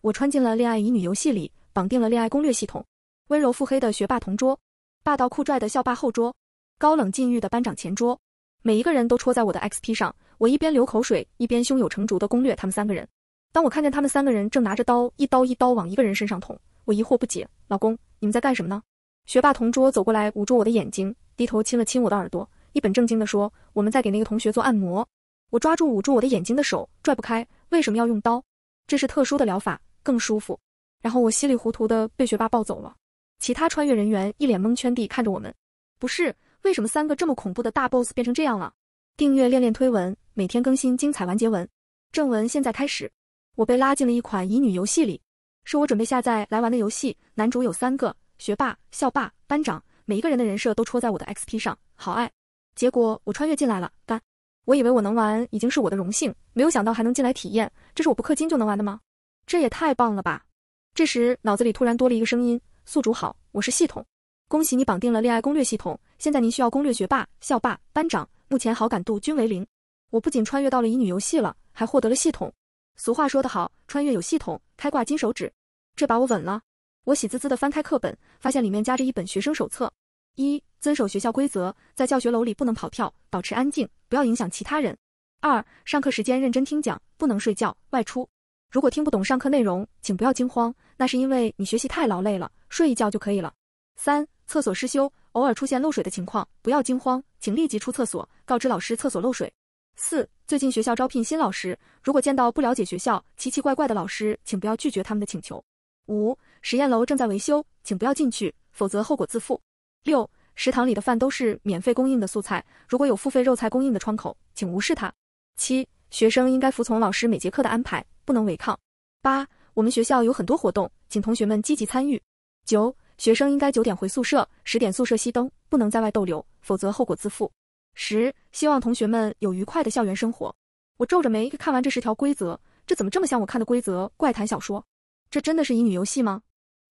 我穿进了恋爱乙女游戏里，绑定了恋爱攻略系统。温柔腹黑的学霸同桌，霸道酷拽的校霸后桌，高冷禁欲的班长前桌，每一个人都戳在我的 X P 上。我一边流口水，一边胸有成竹的攻略他们三个人。当我看见他们三个人正拿着刀，一刀一刀往一个人身上捅，我疑惑不解：“老公，你们在干什么呢？”学霸同桌走过来，捂住我的眼睛，低头亲了亲我的耳朵，一本正经地说：“我们在给那个同学做按摩。”我抓住捂住我的眼睛的手，拽不开。为什么要用刀？这是特殊的疗法。更舒服，然后我稀里糊涂的被学霸抱走了。其他穿越人员一脸蒙圈地看着我们，不是？为什么三个这么恐怖的大 boss 变成这样了？订阅练练推文，每天更新精彩完结文。正文现在开始。我被拉进了一款乙女游戏里，是我准备下载来玩的游戏。男主有三个，学霸、校霸、班长，每一个人的人设都戳在我的 xp 上，好爱。结果我穿越进来了，干！我以为我能玩已经是我的荣幸，没有想到还能进来体验，这是我不氪金就能玩的吗？这也太棒了吧！这时脑子里突然多了一个声音：“宿主好，我是系统，恭喜你绑定了恋爱攻略系统。现在您需要攻略学霸、校霸、班长，目前好感度均为零。我不仅穿越到了乙女游戏了，还获得了系统。俗话说得好，穿越有系统，开挂金手指，这把我稳了。我喜滋滋的翻开课本，发现里面夹着一本学生手册：一、遵守学校规则，在教学楼里不能跑跳，保持安静，不要影响其他人；二、上课时间认真听讲，不能睡觉、外出。”如果听不懂上课内容，请不要惊慌，那是因为你学习太劳累了，睡一觉就可以了。三、厕所失修，偶尔出现漏水的情况，不要惊慌，请立即出厕所，告知老师厕所漏水。四、最近学校招聘新老师，如果见到不了解学校、奇奇怪怪的老师，请不要拒绝他们的请求。五、实验楼正在维修，请不要进去，否则后果自负。六、食堂里的饭都是免费供应的素菜，如果有付费肉菜供应的窗口，请无视它。七、学生应该服从老师每节课的安排。不能违抗。八，我们学校有很多活动，请同学们积极参与。九，学生应该九点回宿舍，十点宿舍熄灯，不能在外逗留，否则后果自负。十，希望同学们有愉快的校园生活。我皱着眉看完这十条规则，这怎么这么像我看的规则怪谈小说？这真的是乙女游戏吗？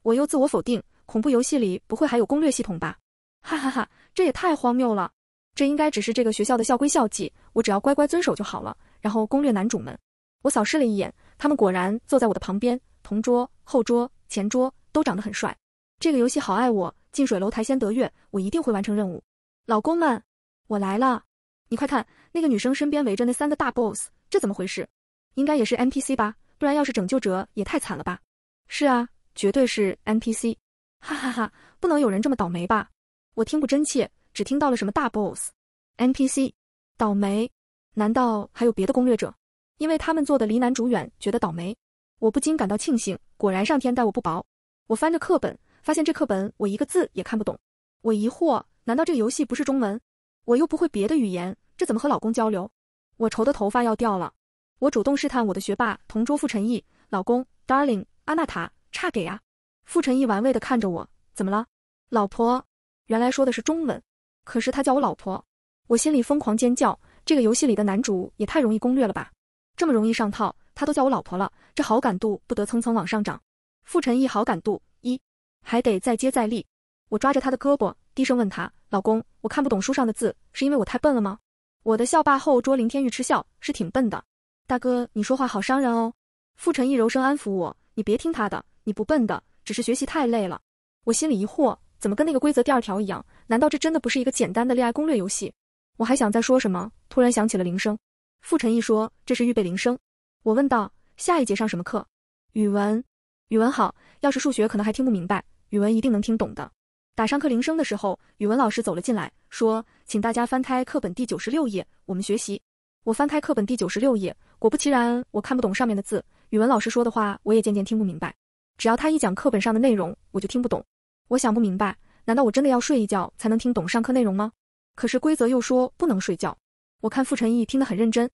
我又自我否定，恐怖游戏里不会还有攻略系统吧？哈哈哈，这也太荒谬了！这应该只是这个学校的校规校纪，我只要乖乖遵守就好了。然后攻略男主们。我扫视了一眼。他们果然坐在我的旁边，同桌、后桌、前桌都长得很帅。这个游戏好爱我，近水楼台先得月，我一定会完成任务。老公们，我来了，你快看，那个女生身边围着那三个大 boss，这怎么回事？应该也是 NPC 吧，不然要是拯救者也太惨了吧。是啊，绝对是 NPC，哈哈哈，不能有人这么倒霉吧？我听不真切，只听到了什么大 boss，NPC，倒霉，难道还有别的攻略者？因为他们坐的离男主远，觉得倒霉，我不禁感到庆幸，果然上天待我不薄。我翻着课本，发现这课本我一个字也看不懂。我疑惑，难道这个游戏不是中文？我又不会别的语言，这怎么和老公交流？我愁得头发要掉了。我主动试探我的学霸同桌傅陈毅，老公，darling，阿纳塔，差给啊。傅陈毅玩味的看着我，怎么了，老婆？原来说的是中文，可是他叫我老婆，我心里疯狂尖叫，这个游戏里的男主也太容易攻略了吧！这么容易上套，他都叫我老婆了，这好感度不得蹭蹭往上涨。傅沉逸好感度一，还得再接再厉。我抓着他的胳膊，低声问他：“老公，我看不懂书上的字，是因为我太笨了吗？”我的校霸后桌林天玉嗤笑：“是挺笨的，大哥，你说话好伤人哦。”傅沉逸柔声安抚我：“你别听他的，你不笨的，只是学习太累了。”我心里疑惑，怎么跟那个规则第二条一样？难道这真的不是一个简单的恋爱攻略游戏？我还想再说什么，突然响起了铃声。傅晨毅说：“这是预备铃声。”我问道：“下一节上什么课？”语文。语文好。要是数学，可能还听不明白。语文一定能听懂的。打上课铃声的时候，语文老师走了进来，说：“请大家翻开课本第九十六页，我们学习。”我翻开课本第九十六页，果不其然，我看不懂上面的字。语文老师说的话，我也渐渐听不明白。只要他一讲课本上的内容，我就听不懂。我想不明白，难道我真的要睡一觉才能听懂上课内容吗？可是规则又说不能睡觉。我看傅晨毅听得很认真。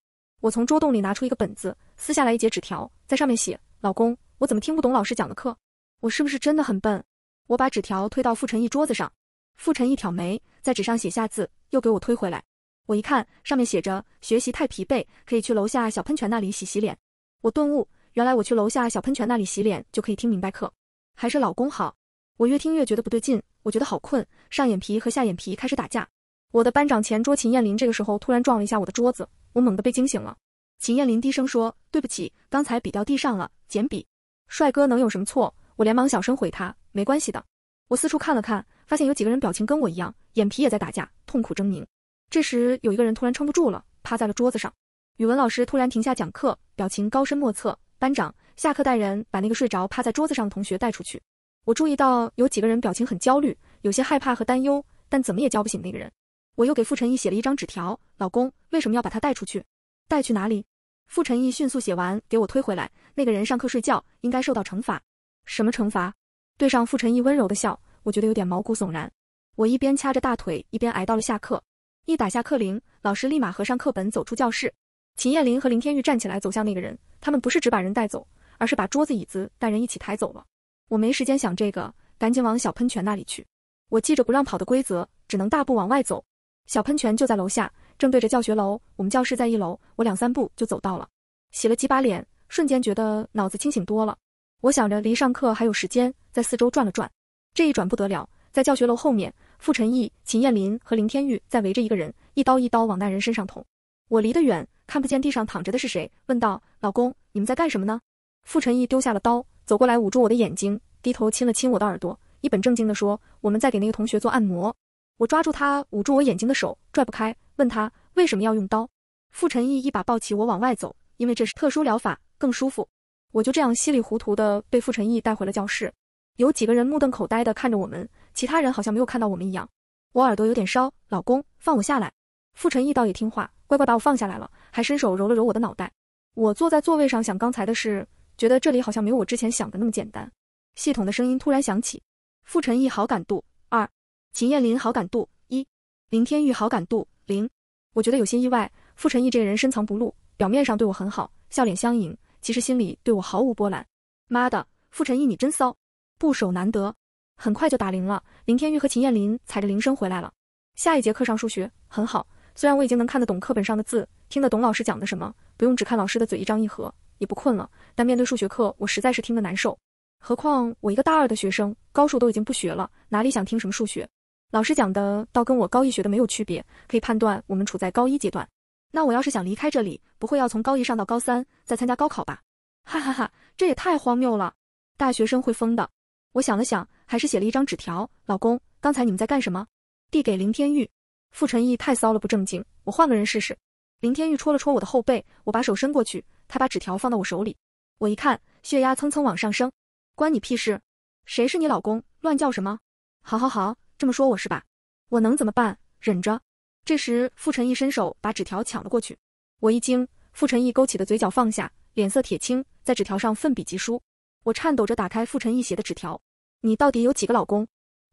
我从桌洞里拿出一个本子，撕下来一截纸条，在上面写：“老公，我怎么听不懂老师讲的课？我是不是真的很笨？”我把纸条推到傅晨一桌子上，傅晨一挑眉，在纸上写下字，又给我推回来。我一看，上面写着：“学习太疲惫，可以去楼下小喷泉那里洗洗脸。”我顿悟，原来我去楼下小喷泉那里洗脸就可以听明白课，还是老公好。我越听越觉得不对劲，我觉得好困，上眼皮和下眼皮开始打架。我的班长前桌秦艳林这个时候突然撞了一下我的桌子。我猛地被惊醒了，秦艳林低声说：“对不起，刚才笔掉地上了，捡笔。”帅哥能有什么错？我连忙小声回他：“没关系的。”我四处看了看，发现有几个人表情跟我一样，眼皮也在打架，痛苦狰狞。这时，有一个人突然撑不住了，趴在了桌子上。语文老师突然停下讲课，表情高深莫测。班长，下课带人把那个睡着趴在桌子上的同学带出去。我注意到有几个人表情很焦虑，有些害怕和担忧，但怎么也叫不醒那个人。我又给傅晨义写了一张纸条。老公为什么要把他带出去？带去哪里？傅沉逸迅速写完，给我推回来。那个人上课睡觉，应该受到惩罚。什么惩罚？对上傅沉逸温柔的笑，我觉得有点毛骨悚然。我一边掐着大腿，一边挨到了下课。一打下课铃，老师立马合上课本，走出教室。秦彦林和林天玉站起来走向那个人。他们不是只把人带走，而是把桌子椅子带人一起抬走了。我没时间想这个，赶紧往小喷泉那里去。我记着不让跑的规则，只能大步往外走。小喷泉就在楼下。正对着教学楼，我们教室在一楼，我两三步就走到了。洗了几把脸，瞬间觉得脑子清醒多了。我想着离上课还有时间，在四周转了转。这一转不得了，在教学楼后面，傅陈毅、秦艳林和林天玉在围着一个人，一刀一刀往那人身上捅。我离得远，看不见地上躺着的是谁，问道：“老公，你们在干什么呢？”傅陈毅丢下了刀，走过来捂住我的眼睛，低头亲了亲我的耳朵，一本正经地说：“我们在给那个同学做按摩。”我抓住他捂住我眼睛的手，拽不开。问他为什么要用刀？傅沉逸一把抱起我往外走，因为这是特殊疗法，更舒服。我就这样稀里糊涂的被傅沉逸带回了教室。有几个人目瞪口呆的看着我们，其他人好像没有看到我们一样。我耳朵有点烧，老公，放我下来。傅沉逸倒也听话，乖乖把我放下来了，还伸手揉了揉我的脑袋。我坐在座位上想刚才的事，觉得这里好像没有我之前想的那么简单。系统的声音突然响起：傅沉逸好感度二，秦彦林好感度一，林天玉好感度。零，我觉得有些意外。傅沉逸这个人深藏不露，表面上对我很好，笑脸相迎，其实心里对我毫无波澜。妈的，傅沉逸你真骚，不守难得。很快就打铃了，林天玉和秦燕林踩着铃声回来了。下一节课上数学，很好，虽然我已经能看得懂课本上的字，听得懂老师讲的什么，不用只看老师的嘴一张一合，也不困了，但面对数学课，我实在是听得难受。何况我一个大二的学生，高数都已经不学了，哪里想听什么数学？老师讲的倒跟我高一学的没有区别，可以判断我们处在高一阶段。那我要是想离开这里，不会要从高一上到高三，再参加高考吧？哈哈哈，这也太荒谬了！大学生会疯的。我想了想，还是写了一张纸条，老公，刚才你们在干什么？递给林天玉。傅陈毅太骚了，不正经。我换个人试试。林天玉戳了戳我的后背，我把手伸过去，他把纸条放到我手里。我一看，血压蹭蹭往上升。关你屁事！谁是你老公？乱叫什么？好好好。这么说我是吧？我能怎么办？忍着。这时傅晨逸伸手把纸条抢了过去，我一惊，傅晨逸勾起的嘴角放下，脸色铁青，在纸条上奋笔疾书。我颤抖着打开傅晨逸写的纸条：“你到底有几个老公？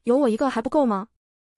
有我一个还不够吗？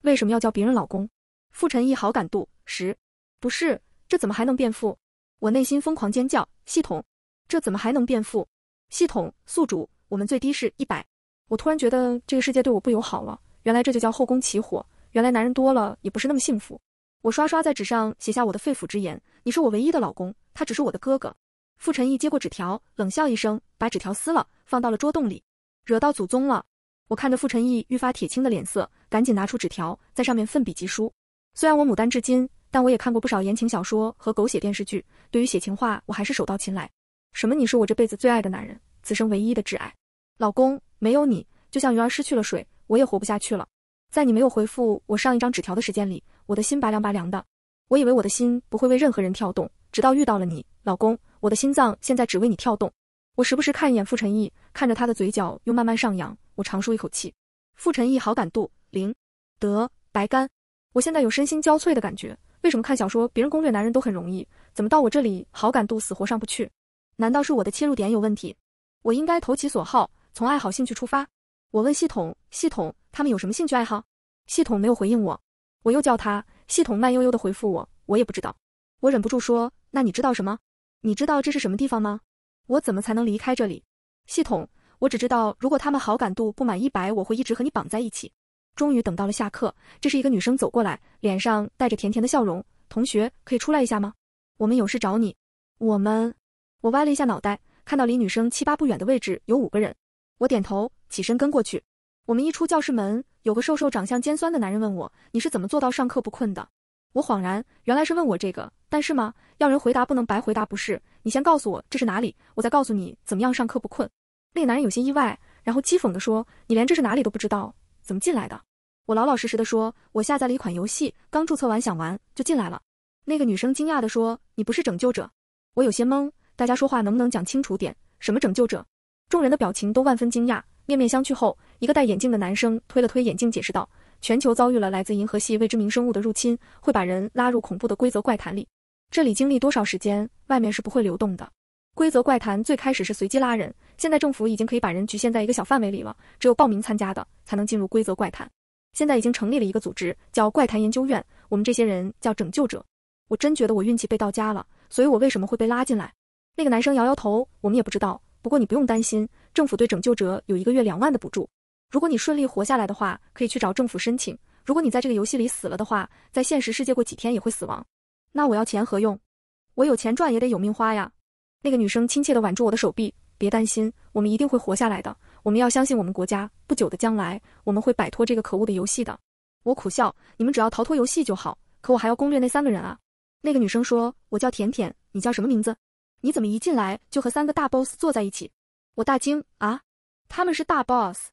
为什么要叫别人老公？”傅晨逸好感度十，不是，这怎么还能变富？我内心疯狂尖叫。系统，这怎么还能变富？系统宿主，我们最低是一百。我突然觉得这个世界对我不友好了。原来这就叫后宫起火。原来男人多了也不是那么幸福。我刷刷在纸上写下我的肺腑之言：“你是我唯一的老公，他只是我的哥哥。”傅沉逸接过纸条，冷笑一声，把纸条撕了，放到了桌洞里，惹到祖宗了。我看着傅沉逸愈发铁青的脸色，赶紧拿出纸条，在上面奋笔疾书。虽然我牡丹至今，但我也看过不少言情小说和狗血电视剧，对于写情话我还是手到擒来。什么？你是我这辈子最爱的男人，此生唯一的挚爱，老公，没有你就像鱼儿失去了水。我也活不下去了。在你没有回复我上一张纸条的时间里，我的心拔凉拔凉的。我以为我的心不会为任何人跳动，直到遇到了你，老公。我的心脏现在只为你跳动。我时不时看一眼傅陈毅，看着他的嘴角又慢慢上扬，我长舒一口气。傅陈毅好感度零，得白干。我现在有身心交瘁的感觉。为什么看小说别人攻略男人都很容易，怎么到我这里好感度死活上不去？难道是我的切入点有问题？我应该投其所好，从爱好兴趣出发。我问系统，系统他们有什么兴趣爱好？系统没有回应我。我又叫他，系统慢悠悠的回复我，我也不知道。我忍不住说，那你知道什么？你知道这是什么地方吗？我怎么才能离开这里？系统，我只知道，如果他们好感度不满一百，我会一直和你绑在一起。终于等到了下课，这是一个女生走过来，脸上带着甜甜的笑容。同学，可以出来一下吗？我们有事找你。我们，我歪了一下脑袋，看到离女生七八不远的位置有五个人。我点头。起身跟过去，我们一出教室门，有个瘦瘦、长相尖酸的男人问我：“你是怎么做到上课不困的？”我恍然，原来是问我这个。但是吗？要人回答不能白回答，不是？你先告诉我这是哪里，我再告诉你怎么样上课不困。那个男人有些意外，然后讥讽地说：“你连这是哪里都不知道，怎么进来的？”我老老实实地说：“我下载了一款游戏，刚注册完想玩就进来了。”那个女生惊讶地说：“你不是拯救者？”我有些懵，大家说话能不能讲清楚点？什么拯救者？众人的表情都万分惊讶。面面相觑后，一个戴眼镜的男生推了推眼镜，解释道：“全球遭遇了来自银河系未知名生物的入侵，会把人拉入恐怖的规则怪谈里。这里经历多少时间，外面是不会流动的。规则怪谈最开始是随机拉人，现在政府已经可以把人局限在一个小范围里了。只有报名参加的才能进入规则怪谈。现在已经成立了一个组织，叫怪谈研究院。我们这些人叫拯救者。我真觉得我运气背到家了，所以我为什么会被拉进来？”那个男生摇摇头：“我们也不知道。”不过你不用担心，政府对拯救者有一个月两万的补助。如果你顺利活下来的话，可以去找政府申请。如果你在这个游戏里死了的话，在现实世界过几天也会死亡。那我要钱何用？我有钱赚也得有命花呀。那个女生亲切地挽住我的手臂，别担心，我们一定会活下来的。我们要相信我们国家，不久的将来我们会摆脱这个可恶的游戏的。我苦笑，你们只要逃脱游戏就好，可我还要攻略那三个人啊。那个女生说，我叫甜甜，你叫什么名字？你怎么一进来就和三个大 boss 坐在一起？我大惊啊！他们是大 boss，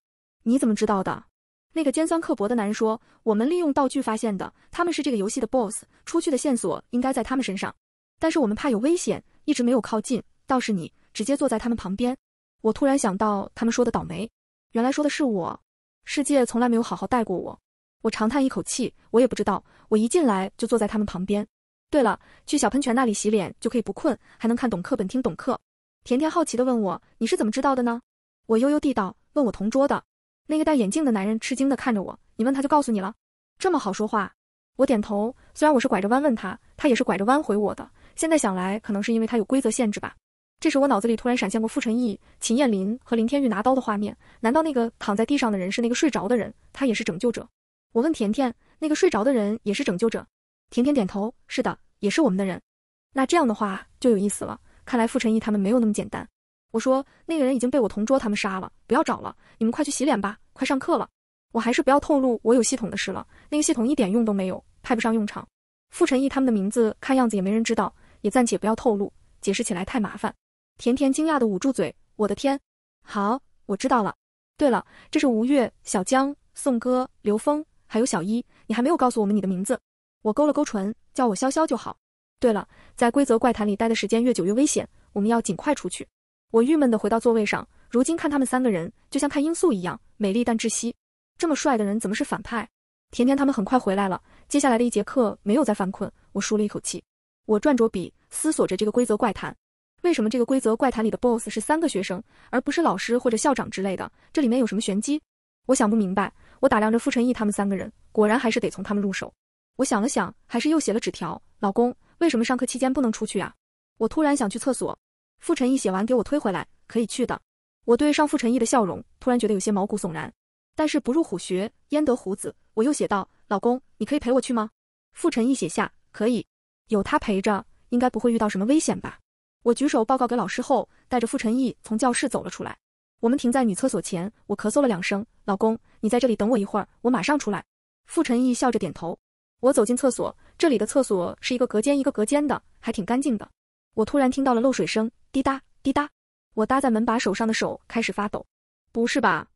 你怎么知道的？那个尖酸刻薄的男人说，我们利用道具发现的，他们是这个游戏的 boss，出去的线索应该在他们身上。但是我们怕有危险，一直没有靠近。倒是你直接坐在他们旁边。我突然想到他们说的倒霉，原来说的是我。世界从来没有好好待过我。我长叹一口气，我也不知道，我一进来就坐在他们旁边。对了，去小喷泉那里洗脸就可以不困，还能看懂课本、听懂课。甜甜好奇地问我：“你是怎么知道的呢？”我悠悠地道：“问我同桌的那个戴眼镜的男人。”吃惊地看着我：“你问他就告诉你了？这么好说话？”我点头。虽然我是拐着弯问他，他也是拐着弯回我的。现在想来，可能是因为他有规则限制吧。这时，我脑子里突然闪现过傅陈毅、秦彦林和林天玉拿刀的画面。难道那个躺在地上的人是那个睡着的人？他也是拯救者？我问甜甜：“那个睡着的人也是拯救者？”甜甜点头，是的，也是我们的人。那这样的话就有意思了。看来傅陈毅他们没有那么简单。我说，那个人已经被我同桌他们杀了，不要找了。你们快去洗脸吧，快上课了。我还是不要透露我有系统的事了，那个系统一点用都没有，派不上用场。傅陈毅他们的名字，看样子也没人知道，也暂且不要透露，解释起来太麻烦。甜甜惊讶的捂住嘴，我的天！好，我知道了。对了，这是吴越、小江、宋哥、刘峰，还有小一，你还没有告诉我们你的名字。我勾了勾唇，叫我潇潇就好。对了，在规则怪谈里待的时间越久越危险，我们要尽快出去。我郁闷的回到座位上，如今看他们三个人就像看罂粟一样，美丽但窒息。这么帅的人怎么是反派？甜甜他们很快回来了，接下来的一节课没有再犯困，我舒了一口气。我转着笔思索着这个规则怪谈，为什么这个规则怪谈里的 BOSS 是三个学生，而不是老师或者校长之类的？这里面有什么玄机？我想不明白。我打量着傅陈毅他们三个人，果然还是得从他们入手。我想了想，还是又写了纸条。老公，为什么上课期间不能出去啊？我突然想去厕所。傅晨毅写完给我推回来，可以去的。我对上傅晨毅的笑容，突然觉得有些毛骨悚然。但是不入虎穴，焉得虎子？我又写道：老公，你可以陪我去吗？傅晨毅写下可以，有他陪着，应该不会遇到什么危险吧？我举手报告给老师后，带着傅晨毅从教室走了出来。我们停在女厕所前，我咳嗽了两声。老公，你在这里等我一会儿，我马上出来。傅晨毅笑着点头。我走进厕所，这里的厕所是一个隔间一个隔间的，还挺干净的。我突然听到了漏水声，滴答滴答。我搭在门把手上的手开始发抖。不是吧？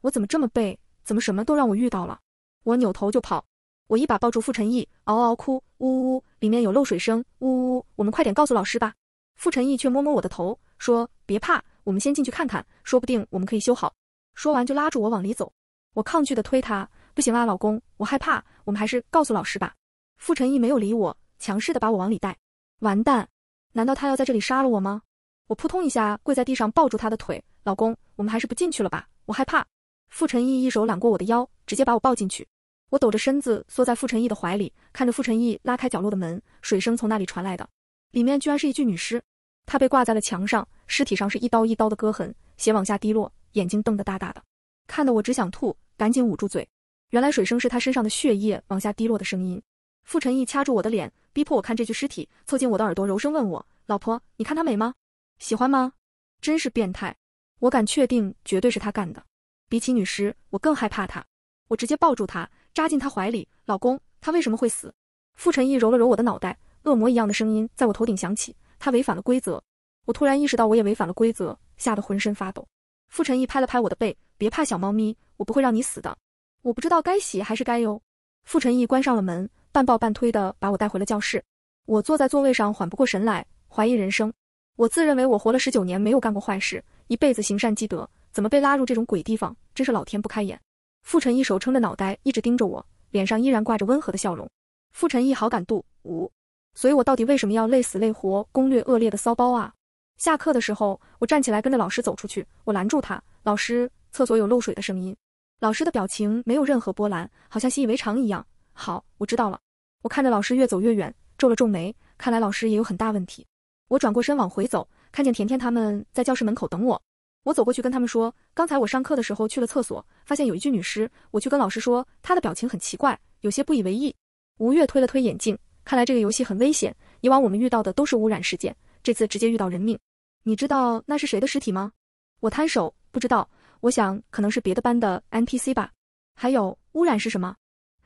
我怎么这么背？怎么什么都让我遇到了？我扭头就跑。我一把抱住傅陈毅，嗷嗷哭，呜呜，呜，里面有漏水声，呜呜，呜，我们快点告诉老师吧。傅陈毅却摸摸我的头，说别怕，我们先进去看看，说不定我们可以修好。说完就拉住我往里走。我抗拒的推他，不行啊，老公，我害怕。我们还是告诉老师吧。傅沉毅没有理我，强势的把我往里带。完蛋，难道他要在这里杀了我吗？我扑通一下跪在地上，抱住他的腿。老公，我们还是不进去了吧，我害怕。傅沉毅一手揽过我的腰，直接把我抱进去。我抖着身子缩在傅沉毅的怀里，看着傅沉毅拉开角落的门，水声从那里传来的，里面居然是一具女尸，她被挂在了墙上，尸体上是一刀一刀的割痕，血往下滴落，眼睛瞪得大大的，看得我只想吐，赶紧捂住嘴。原来水声是他身上的血液往下滴落的声音。傅沉逸掐住我的脸，逼迫我看这具尸体，凑近我的耳朵，柔声问我：“老婆，你看她美吗？喜欢吗？”真是变态！我敢确定，绝对是他干的。比起女尸，我更害怕他。我直接抱住他，扎进他怀里。老公，他为什么会死？傅沉逸揉了揉我的脑袋，恶魔一样的声音在我头顶响起：“他违反了规则。”我突然意识到我也违反了规则，吓得浑身发抖。傅沉逸拍了拍我的背：“别怕，小猫咪，我不会让你死的。”我不知道该洗还是该忧。傅沉逸关上了门，半抱半推的把我带回了教室。我坐在座位上，缓不过神来，怀疑人生。我自认为我活了十九年，没有干过坏事，一辈子行善积德，怎么被拉入这种鬼地方？真是老天不开眼。傅沉逸手撑着脑袋，一直盯着我，脸上依然挂着温和的笑容。傅沉逸好感度五。所以我到底为什么要累死累活攻略恶劣的骚包啊？下课的时候，我站起来跟着老师走出去。我拦住他，老师，厕所有漏水的声音。老师的表情没有任何波澜，好像习以为常一样。好，我知道了。我看着老师越走越远，皱了皱眉，看来老师也有很大问题。我转过身往回走，看见甜甜他们在教室门口等我。我走过去跟他们说，刚才我上课的时候去了厕所，发现有一具女尸。我去跟老师说，她的表情很奇怪，有些不以为意。吴越推了推眼镜，看来这个游戏很危险。以往我们遇到的都是污染事件，这次直接遇到人命。你知道那是谁的尸体吗？我摊手，不知道。我想可能是别的班的 NPC 吧。还有污染是什么？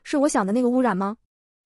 是我想的那个污染吗？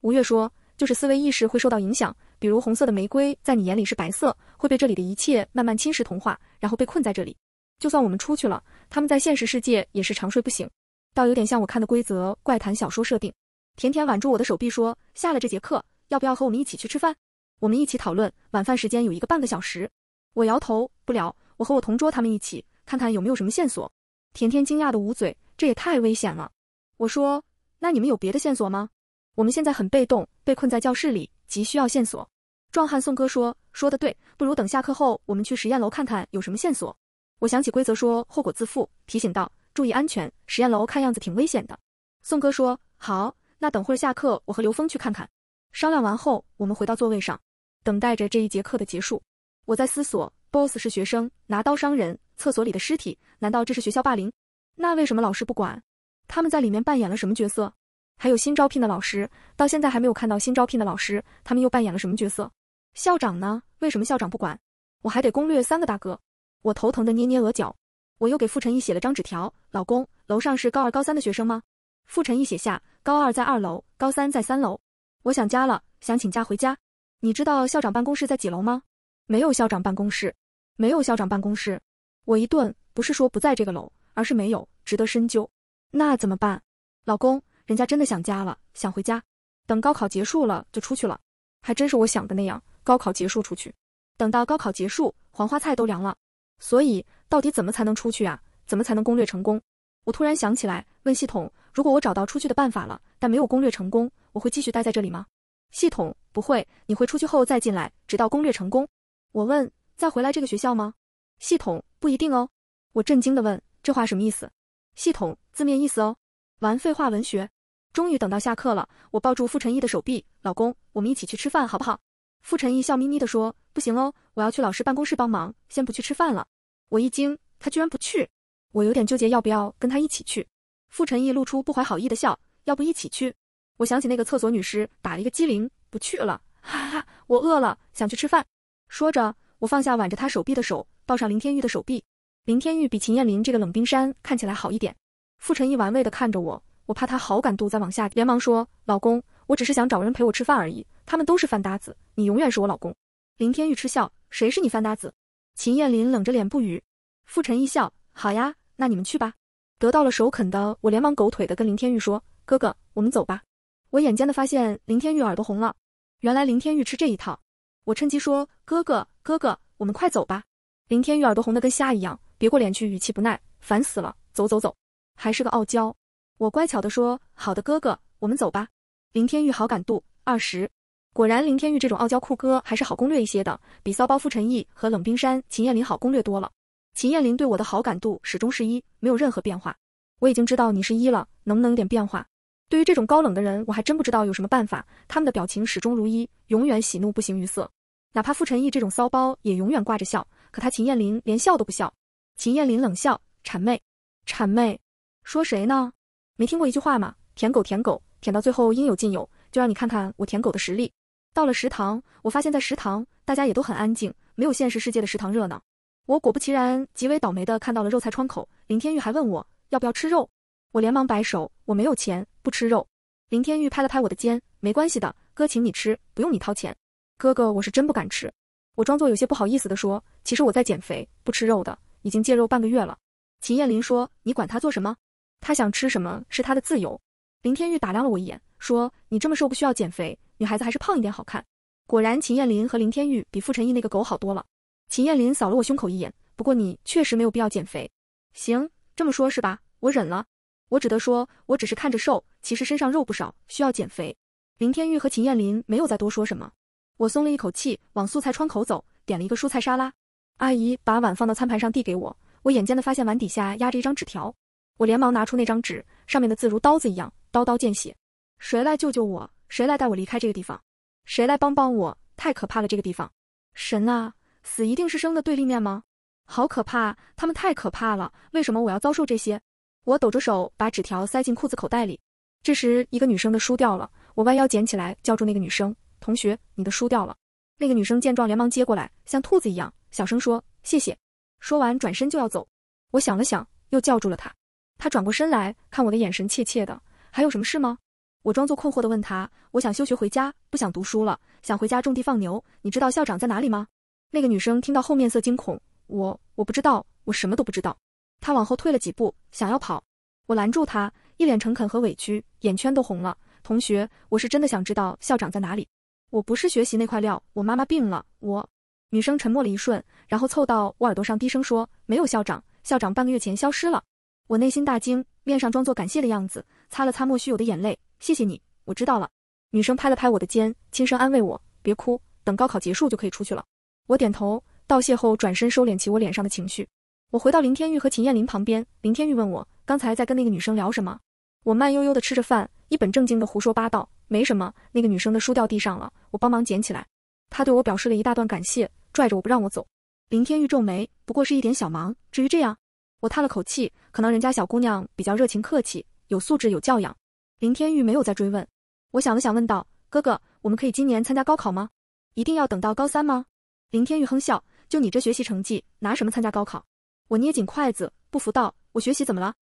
吴越说，就是思维意识会受到影响，比如红色的玫瑰在你眼里是白色，会被这里的一切慢慢侵蚀同化，然后被困在这里。就算我们出去了，他们在现实世界也是长睡不醒，倒有点像我看的规则怪谈小说设定。甜甜挽住我的手臂说：“下了这节课，要不要和我们一起去吃饭？我们一起讨论晚饭时间有一个半个小时。”我摇头，不了，我和我同桌他们一起看看有没有什么线索。甜甜惊讶的捂嘴，这也太危险了。我说，那你们有别的线索吗？我们现在很被动，被困在教室里，急需要线索。壮汉宋哥说，说的对，不如等下课后，我们去实验楼看看有什么线索。我想起规则，说后果自负，提醒道，注意安全，实验楼看样子挺危险的。宋哥说，好，那等会儿下课，我和刘峰去看看。商量完后，我们回到座位上，等待着这一节课的结束。我在思索，boss 是学生，拿刀伤人。厕所里的尸体，难道这是学校霸凌？那为什么老师不管？他们在里面扮演了什么角色？还有新招聘的老师，到现在还没有看到新招聘的老师，他们又扮演了什么角色？校长呢？为什么校长不管？我还得攻略三个大哥，我头疼的捏捏额角。我又给傅陈义写了张纸条，老公，楼上是高二高三的学生吗？傅陈义写下，高二在二楼，高三在三楼。我想家了，想请假回家。你知道校长办公室在几楼吗？没有校长办公室，没有校长办公室。我一顿，不是说不在这个楼，而是没有值得深究。那怎么办，老公？人家真的想家了，想回家。等高考结束了就出去了。还真是我想的那样，高考结束出去。等到高考结束，黄花菜都凉了。所以到底怎么才能出去啊？怎么才能攻略成功？我突然想起来，问系统：如果我找到出去的办法了，但没有攻略成功，我会继续待在这里吗？系统不会，你会出去后再进来，直到攻略成功。我问：再回来这个学校吗？系统不一定哦，我震惊的问：“这话什么意思？”系统字面意思哦，玩废话文学。终于等到下课了，我抱住傅陈毅的手臂：“老公，我们一起去吃饭好不好？”傅陈毅笑眯眯的说：“不行哦，我要去老师办公室帮忙，先不去吃饭了。”我一惊，他居然不去，我有点纠结要不要跟他一起去。傅陈毅露出不怀好意的笑：“要不一起去？”我想起那个厕所女尸，打了一个机灵：“不去了，哈哈，我饿了，想去吃饭。”说着，我放下挽着他手臂的手。抱上林天玉的手臂，林天玉比秦晏林这个冷冰山看起来好一点。傅沉逸玩味的看着我，我怕他好感度再往下，连忙说：“老公，我只是想找人陪我吃饭而已。他们都是饭搭子，你永远是我老公。”林天玉嗤笑：“谁是你饭搭子？”秦晏林冷着脸不语。傅沉逸笑：“好呀，那你们去吧。”得到了首肯的我连忙狗腿的跟林天玉说：“哥哥，我们走吧。”我眼尖的发现林天玉耳朵红了，原来林天玉吃这一套。我趁机说：“哥哥，哥哥，我们快走吧。”林天玉耳朵红的跟虾一样，别过脸去，语气不耐，烦死了。走走走，还是个傲娇。我乖巧的说：“好的，哥哥，我们走吧。”林天玉好感度二十。果然，林天玉这种傲娇酷哥还是好攻略一些的，比骚包傅沉毅和冷冰山秦彦霖好攻略多了。秦彦霖对我的好感度始终是一，没有任何变化。我已经知道你是一了，能不能有点变化？对于这种高冷的人，我还真不知道有什么办法。他们的表情始终如一，永远喜怒不形于色，哪怕傅沉毅这种骚包也永远挂着笑。他秦燕林连笑都不笑。秦燕林冷笑，谄媚，谄媚，说谁呢？没听过一句话吗？舔狗，舔狗，舔到最后应有尽有，就让你看看我舔狗的实力。到了食堂，我发现在食堂大家也都很安静，没有现实世界的食堂热闹。我果不其然，极为倒霉的看到了肉菜窗口，林天玉还问我要不要吃肉，我连忙摆手，我没有钱，不吃肉。林天玉拍了拍我的肩，没关系的，哥请你吃，不用你掏钱。哥哥，我是真不敢吃。我装作有些不好意思地说：“其实我在减肥，不吃肉的，已经戒肉半个月了。”秦燕林说：“你管他做什么？他想吃什么，是他的自由。”林天玉打量了我一眼，说：“你这么瘦，不需要减肥，女孩子还是胖一点好看。”果然，秦燕林和林天玉比傅陈毅那个狗好多了。秦燕林扫了我胸口一眼，不过你确实没有必要减肥。行，这么说，是吧？我忍了，我只得说，我只是看着瘦，其实身上肉不少，需要减肥。林天玉和秦燕林没有再多说什么。我松了一口气，往素菜窗口走，点了一个蔬菜沙拉。阿姨把碗放到餐盘上递给我，我眼尖的发现碗底下压着一张纸条，我连忙拿出那张纸，上面的字如刀子一样，刀刀见血。谁来救救我？谁来带我离开这个地方？谁来帮帮我？太可怕了，这个地方！神啊，死一定是生的对立面吗？好可怕，他们太可怕了，为什么我要遭受这些？我抖着手把纸条塞进裤子口袋里。这时，一个女生的书掉了，我弯腰捡起来，叫住那个女生。同学，你的书掉了。那个女生见状，连忙接过来，像兔子一样小声说：“谢谢。”说完，转身就要走。我想了想，又叫住了她。她转过身来看我的眼神怯怯的。还有什么事吗？我装作困惑的问她：“我想休学回家，不想读书了，想回家种地放牛。你知道校长在哪里吗？”那个女生听到后，面色惊恐：“我我不知道，我什么都不知道。”她往后退了几步，想要跑。我拦住她，一脸诚恳和委屈，眼圈都红了。同学，我是真的想知道校长在哪里。我不是学习那块料，我妈妈病了。我女生沉默了一瞬，然后凑到我耳朵上低声说：“没有校长，校长半个月前消失了。”我内心大惊，面上装作感谢的样子，擦了擦莫须有的眼泪：“谢谢你，我知道了。”女生拍了拍我的肩，轻声安慰我：“别哭，等高考结束就可以出去了。”我点头道谢后，转身收敛起我脸上的情绪。我回到林天玉和秦燕林旁边，林天玉问我刚才在跟那个女生聊什么。我慢悠悠的吃着饭，一本正经的胡说八道。没什么，那个女生的书掉地上了，我帮忙捡起来。她对我表示了一大段感谢，拽着我不让我走。林天玉皱眉，不过是一点小忙，至于这样？我叹了口气，可能人家小姑娘比较热情客气，有素质有教养。林天玉没有再追问，我想了想，问道：“哥哥，我们可以今年参加高考吗？一定要等到高三吗？”林天玉哼笑：“就你这学习成绩，拿什么参加高考？”我捏紧筷子，不服道：“我学习怎么了？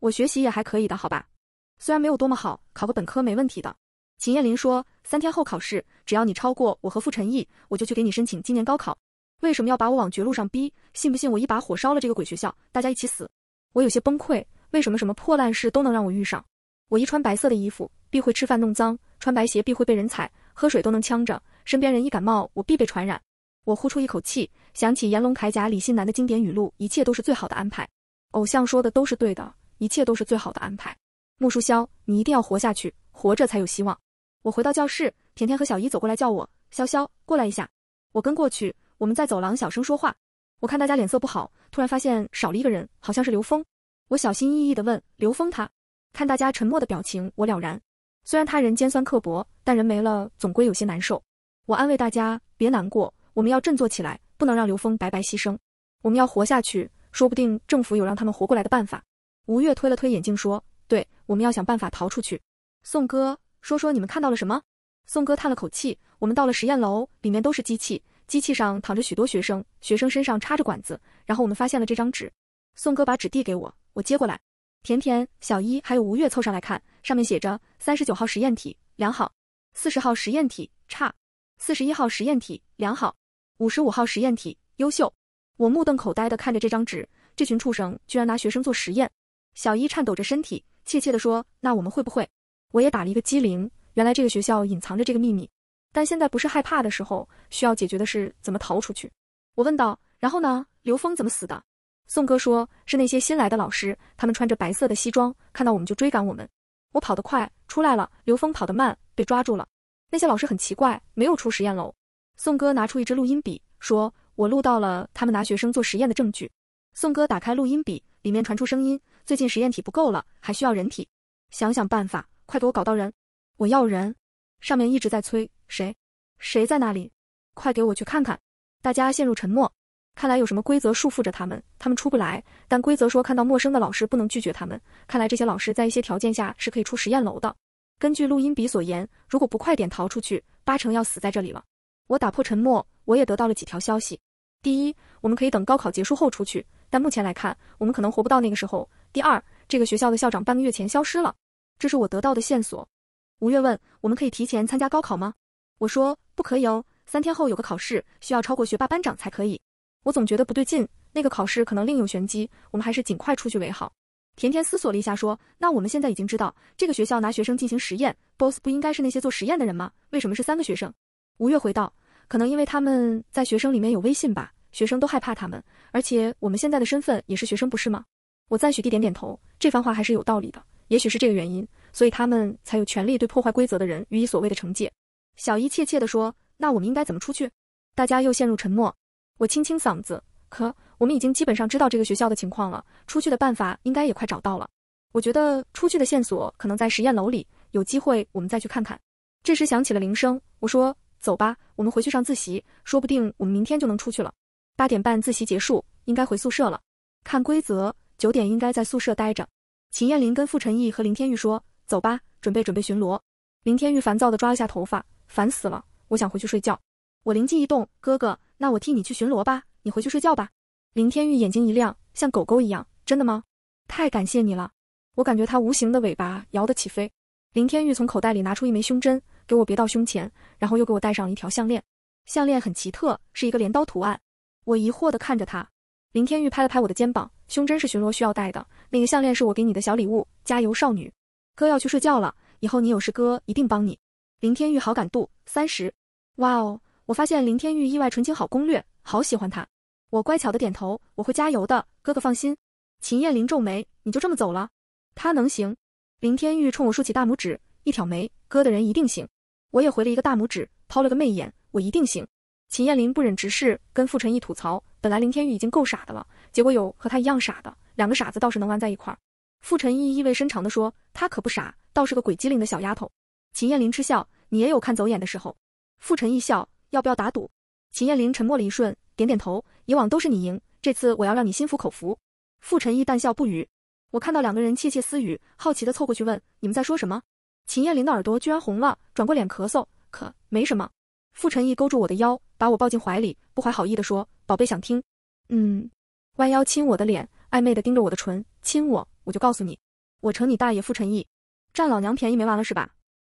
我学习也还可以的，好吧？虽然没有多么好，考个本科没问题的。”秦叶林说：“三天后考试，只要你超过我和傅陈毅，我就去给你申请今年高考。为什么要把我往绝路上逼？信不信我一把火烧了这个鬼学校，大家一起死？”我有些崩溃，为什么什么破烂事都能让我遇上？我一穿白色的衣服，必会吃饭弄脏；穿白鞋必会被人踩；喝水都能呛着；身边人一感冒，我必被传染。我呼出一口气，想起《炎龙铠甲》李信南的经典语录：“一切都是最好的安排。”偶像说的都是对的，一切都是最好的安排。木书萧，你一定要活下去，活着才有希望。我回到教室，甜甜和小姨走过来叫我，潇潇，过来一下。我跟过去，我们在走廊小声说话。我看大家脸色不好，突然发现少了一个人，好像是刘峰。我小心翼翼的问刘峰，他看大家沉默的表情，我了然。虽然他人尖酸刻薄，但人没了，总归有些难受。我安慰大家别难过，我们要振作起来，不能让刘峰白白牺牲。我们要活下去，说不定政府有让他们活过来的办法。吴越推了推眼镜说，对，我们要想办法逃出去。宋哥。说说你们看到了什么？宋哥叹了口气，我们到了实验楼，里面都是机器，机器上躺着许多学生，学生身上插着管子。然后我们发现了这张纸。宋哥把纸递给我，我接过来。甜甜、小一还有吴越凑上来看，上面写着：三十九号实验体良好，四十号实验体差，四十一号实验体良好，五十五号实验体优秀。我目瞪口呆地看着这张纸，这群畜生居然拿学生做实验！小一颤抖着身体，怯怯地说：“那我们会不会？”我也打了一个激灵，原来这个学校隐藏着这个秘密，但现在不是害怕的时候，需要解决的是怎么逃出去。我问道：“然后呢？刘峰怎么死的？”宋哥说：“是那些新来的老师，他们穿着白色的西装，看到我们就追赶我们。我跑得快，出来了；刘峰跑得慢，被抓住了。那些老师很奇怪，没有出实验楼。”宋哥拿出一支录音笔，说：“我录到了他们拿学生做实验的证据。”宋哥打开录音笔，里面传出声音：“最近实验体不够了，还需要人体，想想办法。”快给我搞到人！我要人！上面一直在催，谁？谁在那里？快给我去看看！大家陷入沉默，看来有什么规则束缚着他们，他们出不来。但规则说，看到陌生的老师不能拒绝他们。看来这些老师在一些条件下是可以出实验楼的。根据录音笔所言，如果不快点逃出去，八成要死在这里了。我打破沉默，我也得到了几条消息。第一，我们可以等高考结束后出去，但目前来看，我们可能活不到那个时候。第二，这个学校的校长半个月前消失了。这是我得到的线索。吴越问：“我们可以提前参加高考吗？”我说：“不可以哦，三天后有个考试，需要超过学霸班长才可以。”我总觉得不对劲，那个考试可能另有玄机，我们还是尽快出去为好。甜甜思索了一下，说：“那我们现在已经知道，这个学校拿学生进行实验，boss 不应该是那些做实验的人吗？为什么是三个学生？”吴越回道：“可能因为他们在学生里面有威信吧，学生都害怕他们。而且我们现在的身份也是学生，不是吗？”我赞许地点点头，这番话还是有道理的。也许是这个原因，所以他们才有权利对破坏规则的人予以所谓的惩戒。小一怯怯地说：“那我们应该怎么出去？”大家又陷入沉默。我清清嗓子，可我们已经基本上知道这个学校的情况了，出去的办法应该也快找到了。我觉得出去的线索可能在实验楼里，有机会我们再去看看。这时响起了铃声，我说：“走吧，我们回去上自习，说不定我们明天就能出去了。”八点半自习结束，应该回宿舍了。看规则，九点应该在宿舍待着。秦燕林跟傅陈毅和林天玉说：“走吧，准备准备巡逻。”林天玉烦躁地抓了下头发，烦死了，我想回去睡觉。我灵机一动：“哥哥，那我替你去巡逻吧，你回去睡觉吧。”林天玉眼睛一亮，像狗狗一样：“真的吗？太感谢你了！”我感觉他无形的尾巴摇得起飞。林天玉从口袋里拿出一枚胸针，给我别到胸前，然后又给我戴上了一条项链。项链很奇特，是一个镰刀图案。我疑惑地看着他，林天玉拍了拍我的肩膀。胸针是巡逻需要带的，那个项链是我给你的小礼物，加油，少女哥要去睡觉了，以后你有事哥一定帮你。林天玉好感度三十，哇哦，我发现林天玉意外纯情好攻略，好喜欢他。我乖巧的点头，我会加油的，哥哥放心。秦燕霖皱眉，你就这么走了？他能行？林天玉冲我竖起大拇指，一挑眉，哥的人一定行。我也回了一个大拇指，抛了个媚眼，我一定行。秦艳林不忍直视，跟傅沉逸吐槽，本来林天玉已经够傻的了，结果有和他一样傻的，两个傻子倒是能玩在一块儿。傅沉逸意味深长地说，他可不傻，倒是个鬼机灵的小丫头。秦艳林嗤笑，你也有看走眼的时候。傅沉逸笑，要不要打赌？秦艳林沉默了一瞬，点点头。以往都是你赢，这次我要让你心服口服。傅沉逸淡笑不语。我看到两个人窃窃私语，好奇地凑过去问，你们在说什么？秦艳林的耳朵居然红了，转过脸咳嗽，可没什么。傅沉逸勾住我的腰，把我抱进怀里，不怀好意地说：“宝贝，想听？”嗯，弯腰亲我的脸，暧昧地盯着我的唇，亲我，我就告诉你，我成你大爷！傅沉逸，占老娘便宜没完了是吧？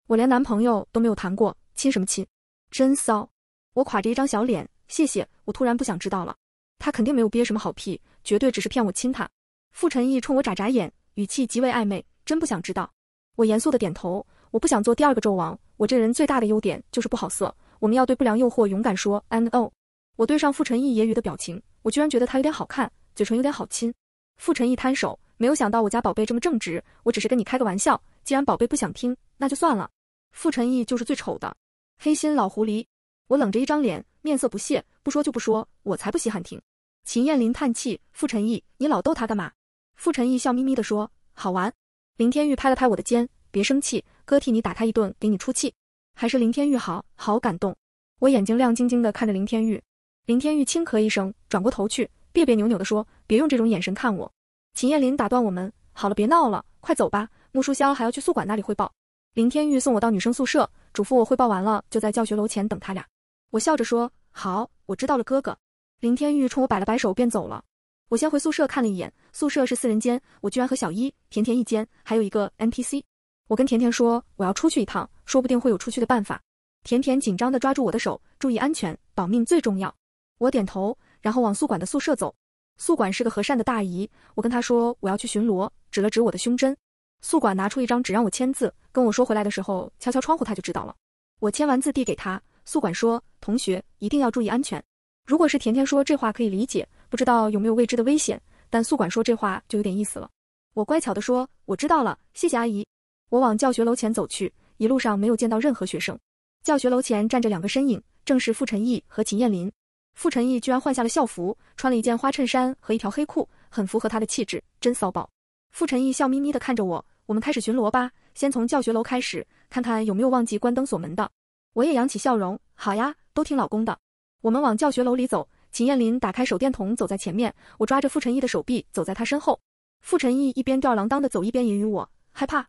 我连男朋友都没有谈过，亲什么亲？真骚！我垮着一张小脸，谢谢。我突然不想知道了，他肯定没有憋什么好屁，绝对只是骗我亲他。傅沉逸冲我眨眨眼，语气极为暧昧，真不想知道。我严肃地点头，我不想做第二个纣王。我这人最大的优点就是不好色。我们要对不良诱惑勇敢说 and o 我对上傅沉逸揶揄的表情，我居然觉得他有点好看，嘴唇有点好亲。傅沉逸摊手，没有想到我家宝贝这么正直，我只是跟你开个玩笑，既然宝贝不想听，那就算了。傅沉逸就是最丑的黑心老狐狸。我冷着一张脸，面色不屑，不说就不说，我才不稀罕听。秦燕林叹气，傅沉逸，你老逗他干嘛？傅沉逸笑眯眯地说，好玩。林天玉拍了拍我的肩，别生气，哥替你打他一顿，给你出气。还是林天玉好，好感动，我眼睛亮晶晶的看着林天玉。林天玉轻咳一声，转过头去，别别扭扭的说：“别用这种眼神看我。”秦叶林打断我们：“好了，别闹了，快走吧，穆书萧还要去宿管那里汇报。”林天玉送我到女生宿舍，嘱咐我汇报完了就在教学楼前等他俩。我笑着说：“好，我知道了，哥哥。”林天玉冲我摆了摆手便走了。我先回宿舍看了一眼，宿舍是四人间，我居然和小一、甜甜一间，还有一个 NPC。我跟甜甜说，我要出去一趟，说不定会有出去的办法。甜甜紧张地抓住我的手，注意安全，保命最重要。我点头，然后往宿管的宿舍走。宿管是个和善的大姨，我跟她说我要去巡逻，指了指我的胸针。宿管拿出一张纸让我签字，跟我说回来的时候敲敲窗户，她就知道了。我签完字递给她，宿管说：“同学，一定要注意安全。”如果是甜甜说这话可以理解，不知道有没有未知的危险，但宿管说这话就有点意思了。我乖巧地说：“我知道了，谢谢阿姨。”我往教学楼前走去，一路上没有见到任何学生。教学楼前站着两个身影，正是傅陈毅和秦彦林。傅陈毅居然换下了校服，穿了一件花衬衫和一条黑裤，很符合他的气质，真骚包。傅陈毅笑眯眯的看着我，我们开始巡逻吧，先从教学楼开始，看看有没有忘记关灯锁门的。我也扬起笑容，好呀，都听老公的。我们往教学楼里走，秦彦林打开手电筒走在前面，我抓着傅陈毅的手臂走在他身后。傅陈毅一边吊儿郎当的走，一边揶揄我：“害怕？”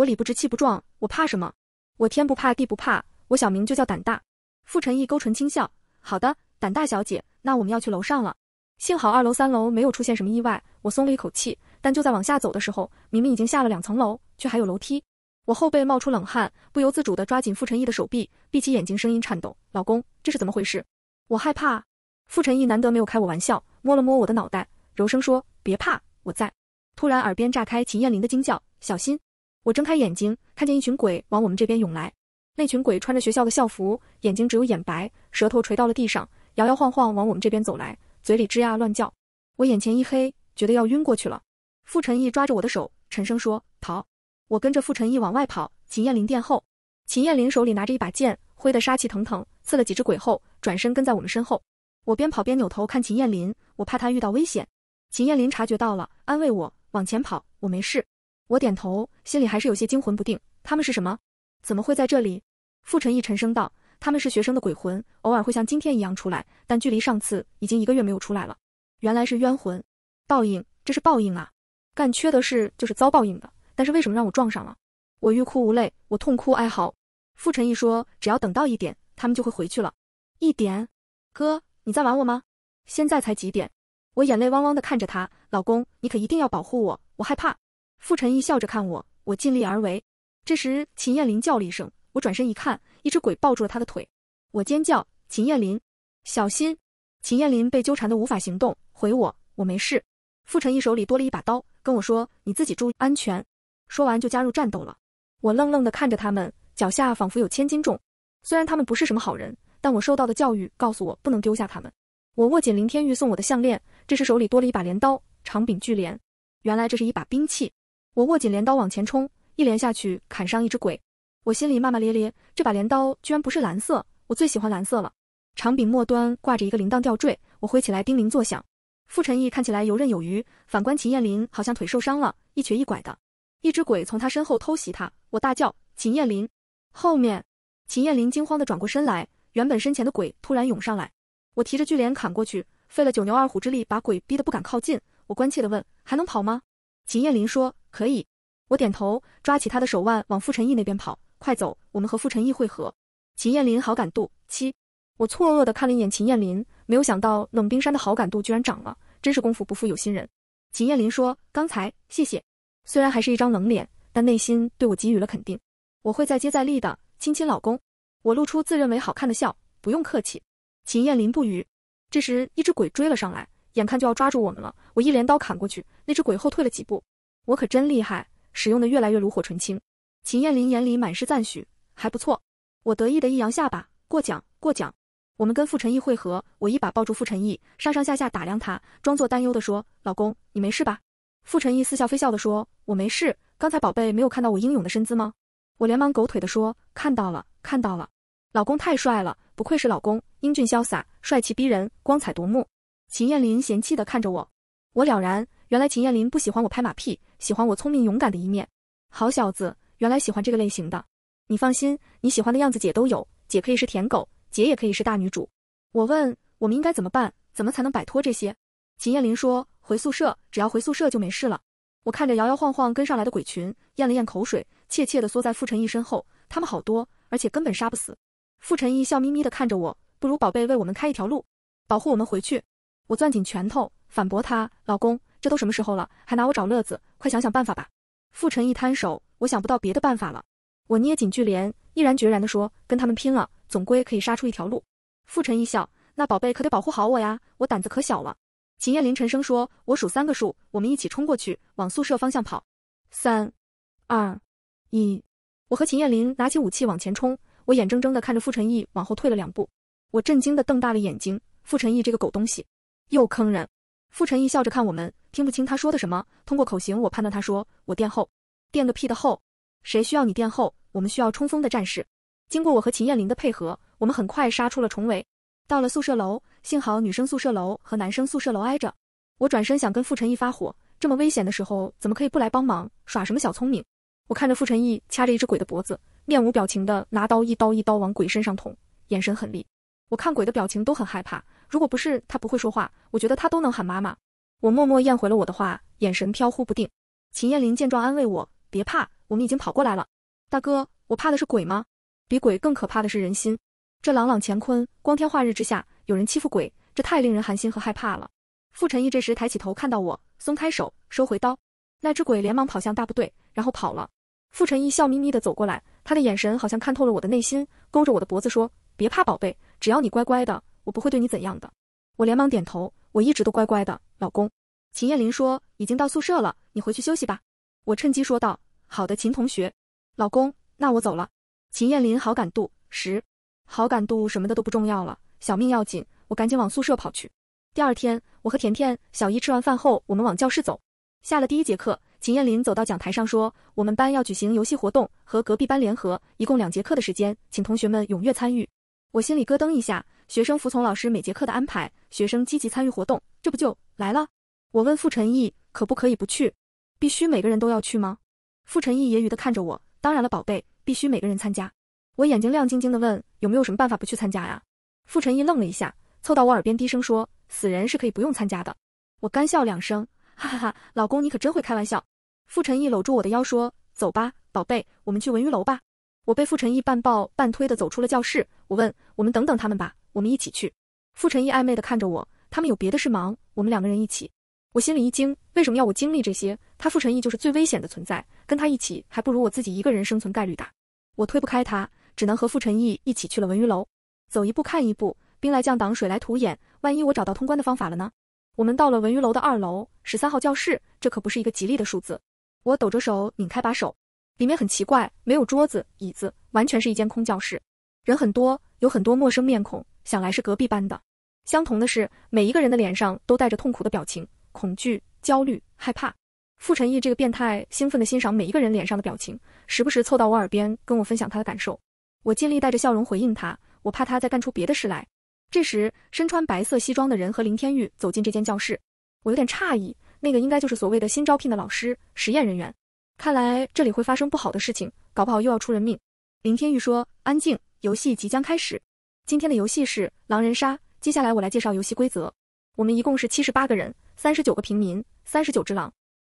我理不直气不壮，我怕什么？我天不怕地不怕，我小名就叫胆大。傅沉毅勾唇轻笑，好的，胆大小姐，那我们要去楼上了。幸好二楼三楼没有出现什么意外，我松了一口气。但就在往下走的时候，明明已经下了两层楼，却还有楼梯，我后背冒出冷汗，不由自主地抓紧傅沉毅的手臂，闭起眼睛，声音颤抖：“老公，这是怎么回事？我害怕。”傅沉毅难得没有开我玩笑，摸了摸我的脑袋，柔声说：“别怕，我在。”突然耳边炸开秦燕霖的惊叫：“小心！”我睁开眼睛，看见一群鬼往我们这边涌来。那群鬼穿着学校的校服，眼睛只有眼白，舌头垂到了地上，摇摇晃晃往我们这边走来，嘴里吱呀乱叫。我眼前一黑，觉得要晕过去了。傅陈毅抓着我的手，沉声说：“逃！”我跟着傅陈毅往外跑。秦艳林殿后，秦艳林手里拿着一把剑，挥得杀气腾腾，刺了几只鬼后，转身跟在我们身后。我边跑边扭头看秦艳林，我怕他遇到危险。秦艳林察觉到了，安慰我：“往前跑，我没事。”我点头，心里还是有些惊魂不定。他们是什么？怎么会在这里？傅沉逸沉声道：“他们是学生的鬼魂，偶尔会像今天一样出来，但距离上次已经一个月没有出来了。原来是冤魂，报应，这是报应啊！干缺德事就是遭报应的。但是为什么让我撞上了？”我欲哭无泪，我痛哭哀嚎。傅沉逸说：“只要等到一点，他们就会回去了。”一点，哥，你在玩我吗？现在才几点？我眼泪汪汪的看着他，老公，你可一定要保护我，我害怕。傅陈毅笑着看我，我尽力而为。这时，秦燕林叫了一声，我转身一看，一只鬼抱住了他的腿，我尖叫：“秦燕林，小心！”秦燕林被纠缠的无法行动，回我：“我没事。”傅陈毅手里多了一把刀，跟我说：“你自己注意安全。”说完就加入战斗了。我愣愣地看着他们，脚下仿佛有千斤重。虽然他们不是什么好人，但我受到的教育告诉我不能丢下他们。我握紧林天玉送我的项链，这时手里多了一把镰刀，长柄巨镰。原来这是一把兵器。我握紧镰刀往前冲，一连下去砍伤一只鬼。我心里骂骂咧咧，这把镰刀居然不是蓝色，我最喜欢蓝色了。长柄末端挂着一个铃铛吊坠，我挥起来叮铃作响。傅陈毅看起来游刃有余，反观秦彦林好像腿受伤了，一瘸一拐的。一只鬼从他身后偷袭他，我大叫：“秦彦林！”后面，秦彦林惊慌的转过身来，原本身前的鬼突然涌上来。我提着巨镰砍过去，费了九牛二虎之力把鬼逼得不敢靠近。我关切的问：“还能跑吗？”秦艳林说：“可以。”我点头，抓起他的手腕往傅沉毅那边跑。“快走，我们和傅沉毅会合。”秦艳林好感度七。我错愕地看了一眼秦艳林，没有想到冷冰山的好感度居然涨了，真是功夫不负有心人。秦艳林说：“刚才谢谢，虽然还是一张冷脸，但内心对我给予了肯定。我会再接再厉的。”亲亲老公，我露出自认为好看的笑。“不用客气。”秦艳林不语。这时，一只鬼追了上来。眼看就要抓住我们了，我一镰刀砍过去，那只鬼后退了几步。我可真厉害，使用的越来越炉火纯青。秦燕林眼里满是赞许，还不错。我得意的一扬下巴，过奖过奖。我们跟傅沉毅会合，我一把抱住傅沉毅，上上下下打量他，装作担忧的说：“老公，你没事吧？”傅沉毅似笑非笑的说：“我没事，刚才宝贝没有看到我英勇的身姿吗？”我连忙狗腿的说：“看到了看到了，老公太帅了，不愧是老公，英俊潇洒，帅气逼人，光彩夺目。”秦燕林嫌弃的看着我，我了然，原来秦燕林不喜欢我拍马屁，喜欢我聪明勇敢的一面。好小子，原来喜欢这个类型的。你放心，你喜欢的样子姐都有，姐可以是舔狗，姐也可以是大女主。我问，我们应该怎么办？怎么才能摆脱这些？秦燕林说，回宿舍，只要回宿舍就没事了。我看着摇摇晃晃跟上来的鬼群，咽了咽口水，怯怯的缩在傅陈毅身后。他们好多，而且根本杀不死。傅陈毅笑眯眯的看着我，不如宝贝为我们开一条路，保护我们回去。我攥紧拳头反驳他：“老公，这都什么时候了，还拿我找乐子？快想想办法吧！”傅沉一摊手：“我想不到别的办法了。”我捏紧巨镰，毅然决然地说：“跟他们拼了，总归可以杀出一条路。”傅沉一笑：“那宝贝可得保护好我呀，我胆子可小了。”秦燕林沉声说：“我数三个数，我们一起冲过去，往宿舍方向跑。”三、二、一，我和秦燕林拿起武器往前冲。我眼睁睁地看着傅沉毅往后退了两步，我震惊地瞪大了眼睛。傅沉毅这个狗东西！又坑人！傅沉逸笑着看我们，听不清他说的什么。通过口型，我判断他说：“我垫后，垫个屁的后！谁需要你垫后？我们需要冲锋的战士。”经过我和秦艳玲的配合，我们很快杀出了重围，到了宿舍楼。幸好女生宿舍楼和男生宿舍楼挨着。我转身想跟傅沉逸发火，这么危险的时候怎么可以不来帮忙？耍什么小聪明？我看着傅沉逸掐着一只鬼的脖子，面无表情的拿刀一刀一刀往鬼身上捅，眼神狠厉。我看鬼的表情都很害怕。如果不是他不会说话，我觉得他都能喊妈妈。我默默咽回了我的话，眼神飘忽不定。秦燕玲见状安慰我：“别怕，我们已经跑过来了。”大哥，我怕的是鬼吗？比鬼更可怕的是人心。这朗朗乾坤，光天化日之下，有人欺负鬼，这太令人寒心和害怕了。傅沉毅这时抬起头，看到我，松开手，收回刀。那只鬼连忙跑向大部队，然后跑了。傅沉毅笑眯眯地走过来，他的眼神好像看透了我的内心，勾着我的脖子说：“别怕，宝贝，只要你乖乖的。”我不会对你怎样的。我连忙点头，我一直都乖乖的。老公，秦艳林说已经到宿舍了，你回去休息吧。我趁机说道：“好的，秦同学。”老公，那我走了。秦艳林好感度十，好感度什么的都不重要了，小命要紧。我赶紧往宿舍跑去。第二天，我和甜甜、小姨吃完饭后，我们往教室走。下了第一节课，秦艳林走到讲台上说：“我们班要举行游戏活动，和隔壁班联合，一共两节课的时间，请同学们踊跃参与。”我心里咯噔一下。学生服从老师每节课的安排，学生积极参与活动，这不就来了？我问傅陈毅可不可以不去，必须每个人都要去吗？傅陈毅揶揄的看着我，当然了，宝贝，必须每个人参加。我眼睛亮晶晶的问有没有什么办法不去参加呀？傅陈毅愣了一下，凑到我耳边低声说，死人是可以不用参加的。我干笑两声，哈哈哈，老公你可真会开玩笑。傅陈毅搂住我的腰说，走吧，宝贝，我们去文娱楼吧。我被傅陈毅半抱半推的走出了教室，我问：“我们等等他们吧，我们一起去。”傅陈毅暧昧的看着我，他们有别的事忙，我们两个人一起。我心里一惊，为什么要我经历这些？他傅陈毅就是最危险的存在，跟他一起还不如我自己一个人生存概率大。我推不开他，只能和傅陈毅一起去了文娱楼。走一步看一步，兵来将挡，水来土掩。万一我找到通关的方法了呢？我们到了文娱楼的二楼，十三号教室，这可不是一个吉利的数字。我抖着手拧开把手。里面很奇怪，没有桌子椅子，完全是一间空教室。人很多，有很多陌生面孔，想来是隔壁班的。相同的是，每一个人的脸上都带着痛苦的表情，恐惧、焦虑、害怕。傅陈毅这个变态兴奋地欣赏每一个人脸上的表情，时不时凑到我耳边跟我分享他的感受。我尽力带着笑容回应他，我怕他再干出别的事来。这时，身穿白色西装的人和林天玉走进这间教室，我有点诧异，那个应该就是所谓的新招聘的老师、实验人员。看来这里会发生不好的事情，搞不好又要出人命。林天玉说：“安静，游戏即将开始。今天的游戏是狼人杀，接下来我来介绍游戏规则。我们一共是七十八个人，三十九个平民，三十九只狼。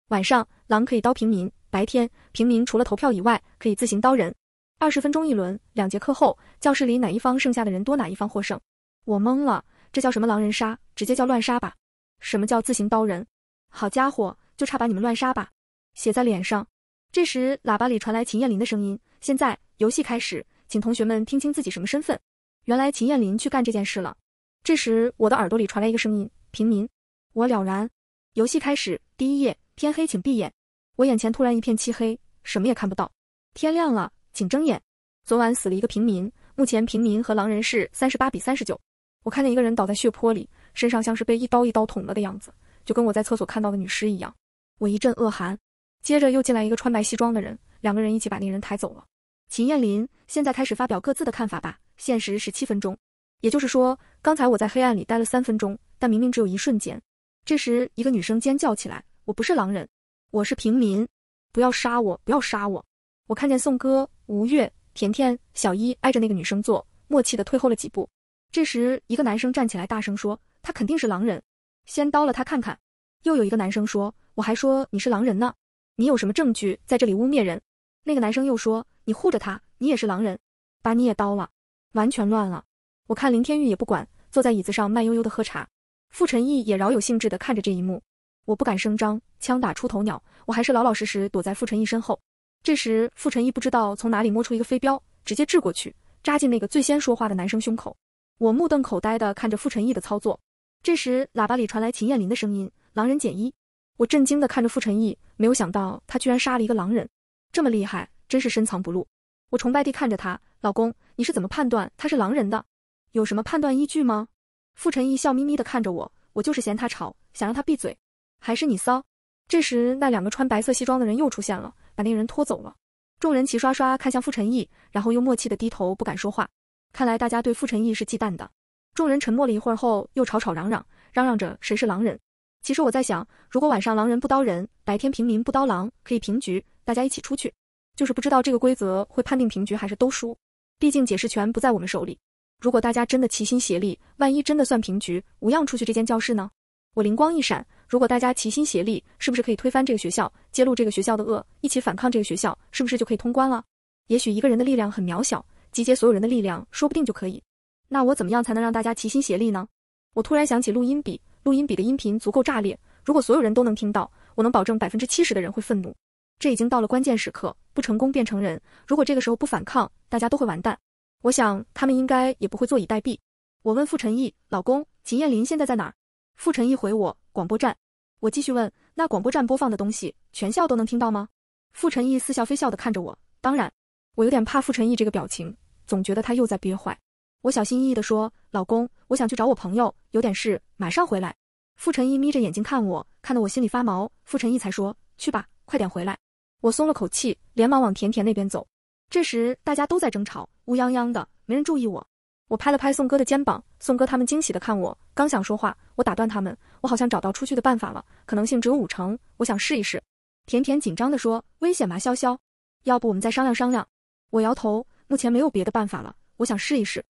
晚上狼可以刀平民，白天平民除了投票以外，可以自行刀人。二十分钟一轮，两节课后，教室里哪一方剩下的人多，哪一方获胜。我懵了，这叫什么狼人杀？直接叫乱杀吧。什么叫自行刀人？好家伙，就差把你们乱杀吧，写在脸上。”这时，喇叭里传来秦燕林的声音：“现在游戏开始，请同学们听清自己什么身份。”原来秦燕林去干这件事了。这时，我的耳朵里传来一个声音：“平民。”我了然。游戏开始，第一页，天黑，请闭眼。我眼前突然一片漆黑，什么也看不到。天亮了，请睁眼。昨晚死了一个平民，目前平民和狼人是三十八比三十九。我看见一个人倒在血泊里，身上像是被一刀一刀捅了的样子，就跟我在厕所看到的女尸一样。我一阵恶寒。接着又进来一个穿白西装的人，两个人一起把那人抬走了。秦彦林，现在开始发表各自的看法吧，限时十七分钟。也就是说，刚才我在黑暗里待了三分钟，但明明只有一瞬间。这时，一个女生尖叫起来：“我不是狼人，我是平民，不要杀我，不要杀我！”我看见宋哥、吴越、甜甜、小一挨着那个女生坐，默契的退后了几步。这时，一个男生站起来大声说：“他肯定是狼人，先刀了他看看。”又有一个男生说：“我还说你是狼人呢。”你有什么证据在这里污蔑人？那个男生又说你护着他，你也是狼人，把你也刀了，完全乱了。我看林天玉也不管，坐在椅子上慢悠悠的喝茶。傅陈毅也饶有兴致的看着这一幕。我不敢声张，枪打出头鸟，我还是老老实实躲在傅陈毅身后。这时傅陈毅不知道从哪里摸出一个飞镖，直接掷过去，扎进那个最先说话的男生胸口。我目瞪口呆的看着傅陈毅的操作。这时喇叭里传来秦燕林的声音：狼人减一。我震惊地看着傅陈毅，没有想到他居然杀了一个狼人，这么厉害，真是深藏不露。我崇拜地看着他，老公，你是怎么判断他是狼人的？有什么判断依据吗？傅陈毅笑眯眯地看着我，我就是嫌他吵，想让他闭嘴，还是你骚？这时，那两个穿白色西装的人又出现了，把那人拖走了。众人齐刷刷看向傅陈毅，然后又默契地低头不敢说话。看来大家对傅陈毅是忌惮的。众人沉默了一会儿后，又吵吵嚷嚷，嚷嚷着谁是狼人。其实我在想，如果晚上狼人不刀人，白天平民不刀狼，可以平局，大家一起出去。就是不知道这个规则会判定平局还是都输，毕竟解释权不在我们手里。如果大家真的齐心协力，万一真的算平局，无恙出去这间教室呢？我灵光一闪，如果大家齐心协力，是不是可以推翻这个学校，揭露这个学校的恶，一起反抗这个学校，是不是就可以通关了？也许一个人的力量很渺小，集结所有人的力量，说不定就可以。那我怎么样才能让大家齐心协力呢？我突然想起录音笔。录音笔的音频足够炸裂，如果所有人都能听到，我能保证百分之七十的人会愤怒。这已经到了关键时刻，不成功变成人。如果这个时候不反抗，大家都会完蛋。我想他们应该也不会坐以待毙。我问傅陈毅老公，秦燕林现在在哪儿？傅陈毅回我，广播站。我继续问，那广播站播放的东西，全校都能听到吗？傅陈毅似笑非笑的看着我，当然。我有点怕傅陈毅这个表情，总觉得他又在憋坏。我小心翼翼地说：“老公，我想去找我朋友，有点事，马上回来。”傅沉毅眯着眼睛看我，看得我心里发毛。傅沉毅才说：“去吧，快点回来。”我松了口气，连忙往甜甜那边走。这时大家都在争吵，乌泱泱的，没人注意我。我拍了拍宋哥的肩膀，宋哥他们惊喜的看我，刚想说话，我打断他们：“我好像找到出去的办法了，可能性只有五成，我想试一试。”甜甜紧张的说：“危险吗，潇潇，要不我们再商量商量？”我摇头：“目前没有别的办法了，我想试一试。”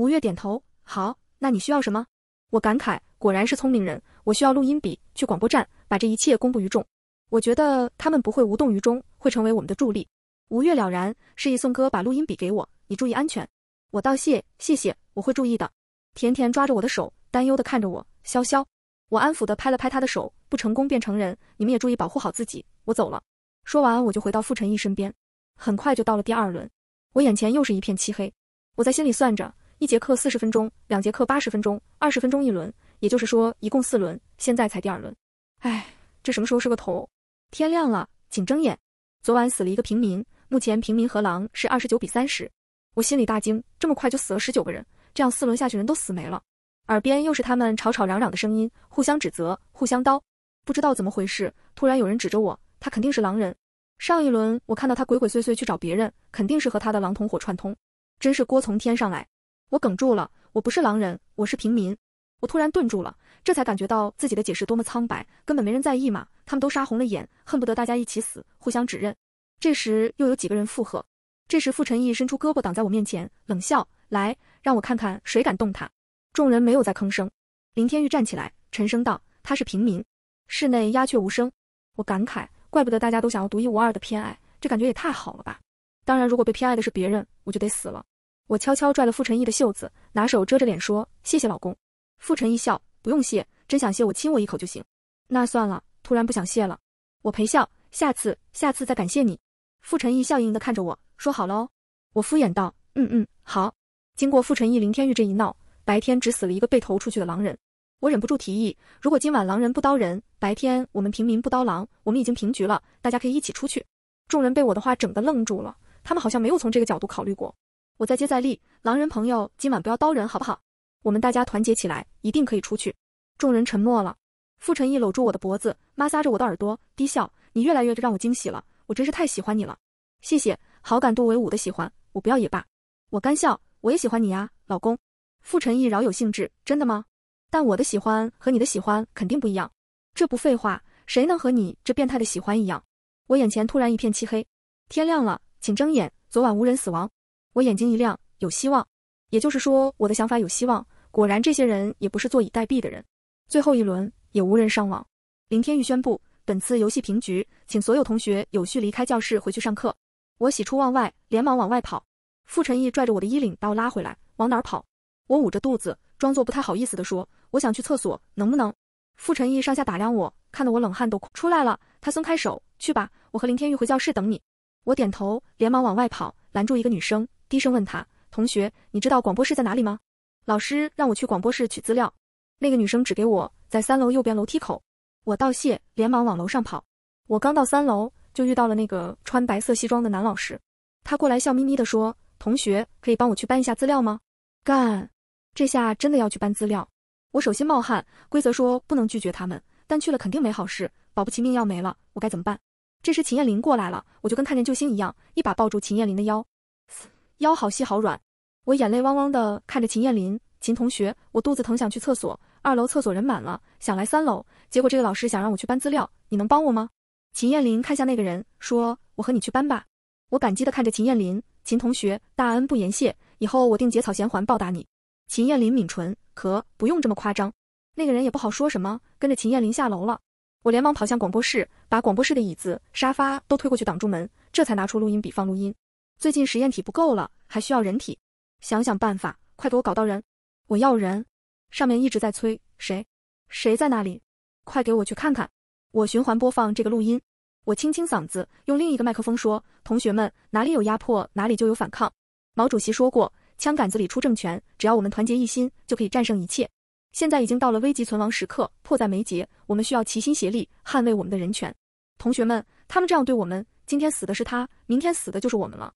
吴越点头，好，那你需要什么？我感慨，果然是聪明人。我需要录音笔，去广播站把这一切公布于众。我觉得他们不会无动于衷，会成为我们的助力。吴越了然，示意宋哥把录音笔给我，你注意安全。我道谢，谢谢，我会注意的。甜甜抓着我的手，担忧的看着我。潇潇，我安抚的拍了拍她的手，不成功便成人，你们也注意保护好自己。我走了。说完我就回到傅陈毅身边，很快就到了第二轮，我眼前又是一片漆黑，我在心里算着。一节课四十分钟，两节课八十分钟，二十分钟一轮，也就是说一共四轮。现在才第二轮，哎，这什么时候是个头？天亮了，请睁眼。昨晚死了一个平民，目前平民和狼是二十九比三十。我心里大惊，这么快就死了十九个人，这样四轮下去人都死没了。耳边又是他们吵吵嚷嚷的声音，互相指责，互相刀。不知道怎么回事，突然有人指着我，他肯定是狼人。上一轮我看到他鬼鬼祟祟去找别人，肯定是和他的狼同伙串通。真是锅从天上来。我哽住了，我不是狼人，我是平民。我突然顿住了，这才感觉到自己的解释多么苍白，根本没人在意嘛。他们都杀红了眼，恨不得大家一起死，互相指认。这时又有几个人附和。这时傅陈毅伸出胳膊挡在我面前，冷笑：“来，让我看看谁敢动他。”众人没有再吭声。林天玉站起来，沉声道：“他是平民。”室内鸦雀无声。我感慨，怪不得大家都想要独一无二的偏爱，这感觉也太好了吧。当然，如果被偏爱的是别人，我就得死了。我悄悄拽了傅陈毅的袖子，拿手遮着脸说：“谢谢老公。”傅陈毅笑：“不用谢，真想谢我亲我一口就行。”那算了，突然不想谢了。我陪笑：“下次，下次再感谢你。”傅陈毅笑盈盈的看着我说：“好喽。”我敷衍道：“嗯嗯，好。”经过傅陈毅、林天玉这一闹，白天只死了一个被投出去的狼人。我忍不住提议：“如果今晚狼人不刀人，白天我们平民不刀狼，我们已经平局了，大家可以一起出去。”众人被我的话整得愣住了，他们好像没有从这个角度考虑过。我再接再厉，狼人朋友今晚不要刀人好不好？我们大家团结起来，一定可以出去。众人沉默了。傅沉逸搂住我的脖子，摩挲着我的耳朵，低笑：“你越来越让我惊喜了，我真是太喜欢你了。”谢谢，好感度为五的喜欢，我不要也罢。我干笑：“我也喜欢你呀，老公。”傅沉逸饶有兴致：“真的吗？但我的喜欢和你的喜欢肯定不一样。这不废话，谁能和你这变态的喜欢一样？”我眼前突然一片漆黑，天亮了，请睁眼。昨晚无人死亡。我眼睛一亮，有希望，也就是说我的想法有希望。果然，这些人也不是坐以待毙的人。最后一轮也无人上网。林天玉宣布本次游戏平局，请所有同学有序离开教室，回去上课。我喜出望外，连忙往外跑。傅陈毅拽着我的衣领把我拉回来，往哪儿跑？我捂着肚子，装作不太好意思地说：“我想去厕所，能不能？”傅陈毅上下打量我，看得我冷汗都出来了。他松开手，去吧，我和林天玉回教室等你。我点头，连忙往外跑，拦住一个女生。低声问他：“同学，你知道广播室在哪里吗？老师让我去广播室取资料。”那个女生指给我在三楼右边楼梯口。我道谢，连忙往楼上跑。我刚到三楼，就遇到了那个穿白色西装的男老师。他过来笑眯眯地说：“同学，可以帮我去搬一下资料吗？”干，这下真的要去搬资料。我手心冒汗。规则说不能拒绝他们，但去了肯定没好事，保不齐命要没了。我该怎么办？这时秦艳玲过来了，我就跟看见救星一样，一把抱住秦艳玲的腰。腰好细好软，我眼泪汪汪的看着秦艳林，秦同学，我肚子疼想去厕所，二楼厕所人满了，想来三楼，结果这个老师想让我去搬资料，你能帮我吗？秦艳林看向那个人，说我和你去搬吧。我感激的看着秦艳林，秦同学大恩不言谢，以后我定结草衔环报答你。秦艳林抿唇，可不用这么夸张。那个人也不好说什么，跟着秦艳林下楼了。我连忙跑向广播室，把广播室的椅子、沙发都推过去挡住门，这才拿出录音笔放录音。最近实验体不够了，还需要人体，想想办法，快给我搞到人！我要人！上面一直在催，谁？谁在那里？快给我去看看！我循环播放这个录音。我清清嗓子，用另一个麦克风说：“同学们，哪里有压迫，哪里就有反抗。毛主席说过，枪杆子里出政权。只要我们团结一心，就可以战胜一切。现在已经到了危急存亡时刻，迫在眉睫，我们需要齐心协力，捍卫我们的人权。同学们，他们这样对我们，今天死的是他，明天死的就是我们了。”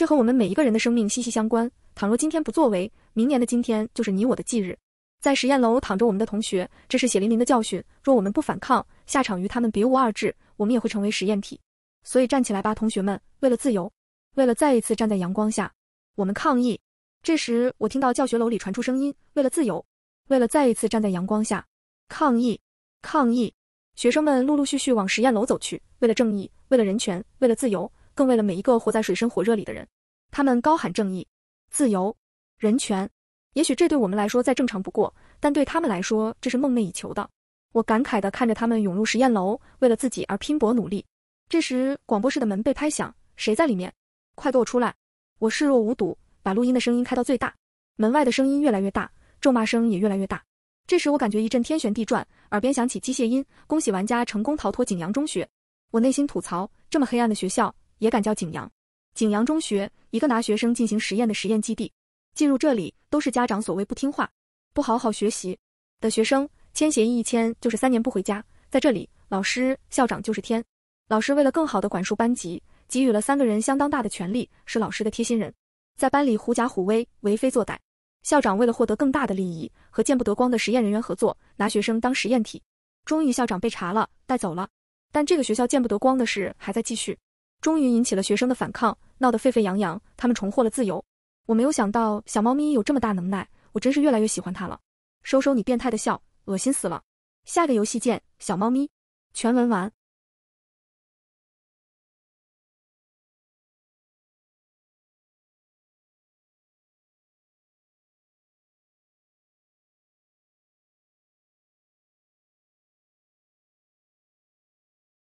这和我们每一个人的生命息息相关。倘若今天不作为，明年的今天就是你我的忌日。在实验楼躺着我们的同学，这是血淋淋的教训。若我们不反抗，下场与他们别无二致。我们也会成为实验体。所以站起来吧，同学们！为了自由，为了再一次站在阳光下，我们抗议。这时，我听到教学楼里传出声音：为了自由，为了再一次站在阳光下，抗议，抗议！学生们陆陆续续往实验楼走去。为了正义，为了人权，为了自由。更为了每一个活在水深火热里的人，他们高喊正义、自由、人权。也许这对我们来说再正常不过，但对他们来说，这是梦寐以求的。我感慨地看着他们涌入实验楼，为了自己而拼搏努力。这时，广播室的门被拍响，谁在里面？快给我出来！我视若无睹，把录音的声音开到最大。门外的声音越来越大，咒骂声也越来越大。这时，我感觉一阵天旋地转，耳边响起机械音：“恭喜玩家成功逃脱景阳中学。”我内心吐槽：这么黑暗的学校。也敢叫景阳，景阳中学一个拿学生进行实验的实验基地，进入这里都是家长所谓不听话、不好好学习的学生，签协议一签就是三年不回家。在这里，老师、校长就是天。老师为了更好的管束班级，给予了三个人相当大的权利，是老师的贴心人，在班里狐假虎威，为非作歹。校长为了获得更大的利益，和见不得光的实验人员合作，拿学生当实验体。终于，校长被查了，带走了。但这个学校见不得光的事还在继续。终于引起了学生的反抗，闹得沸沸扬扬，他们重获了自由。我没有想到小猫咪有这么大能耐，我真是越来越喜欢它了。收收你变态的笑，恶心死了。下个游戏见，小猫咪。全文完。